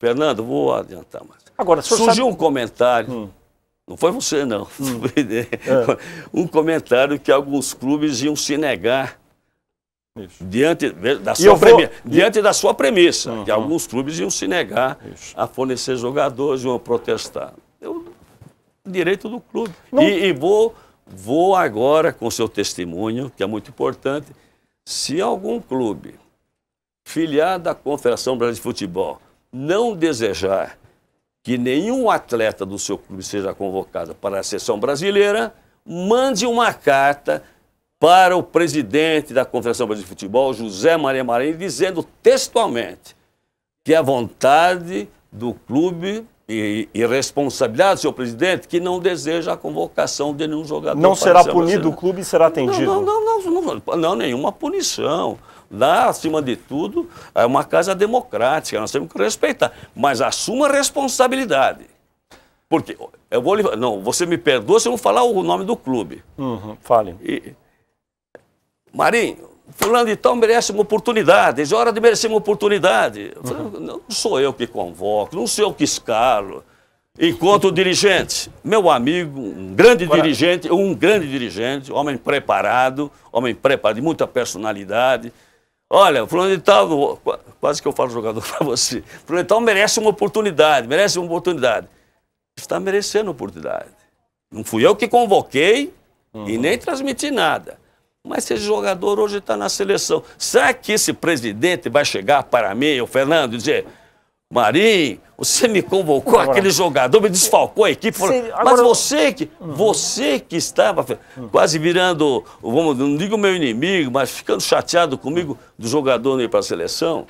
Fernando, vou adiantar mais. Agora, Surgiu sabe... um comentário, hum. não foi você não, hum. É. um comentário que alguns clubes iam se negar isso. Diante, da sua, diante da sua premissa, uhum. que alguns clubes iam se negar Isso. a fornecer jogadores, iam protestar. Eu, direito do clube. E, e, vou, vou agora, com seu testemunho, que é muito importante, se algum clube filiado à Confederação Brasileira de Futebol não desejar que nenhum atleta do seu clube seja convocado para a seleção brasileira, mande uma carta para o presidente da Confederação Brasileira de Futebol, José Maria Marinho, dizendo textualmente que a vontade do clube e, responsabilidade, senhor presidente, que não deseja a convocação de nenhum jogador. Não será punido, o clube será atendido? Não, não, não, não, não, nenhuma punição. Lá, acima de tudo, é uma casa democrática, nós temos que respeitar. Mas assuma responsabilidade. Porque, eu vou não, você me perdoa se eu não falar o nome do clube. Uhum, fale. E, Marinho, fulano de tal merece uma oportunidade, é hora de merecer uma oportunidade. uhum. não sou eu que convoco, não sou eu que escalo. Enquanto o dirigente, meu amigo, um grande Coragem. dirigente, um grande dirigente, homem preparado, homem preparado, de muita personalidade. Olha, fulano de tal, quase que eu falo jogador para você, fulano de tal merece uma oportunidade, merece uma oportunidade. Está merecendo oportunidade. Não fui eu que convoquei uhum. e nem transmiti nada. Mas esse jogador hoje está na seleção. Será que esse presidente vai chegar para mim, o Fernando, e dizer: Marim, você me convocou agora, aquele jogador, me desfalcou a equipe. Falou, mas você que, você que estava quase virando, vamos, não digo meu inimigo, mas ficando chateado comigo do jogador não ir para a seleção.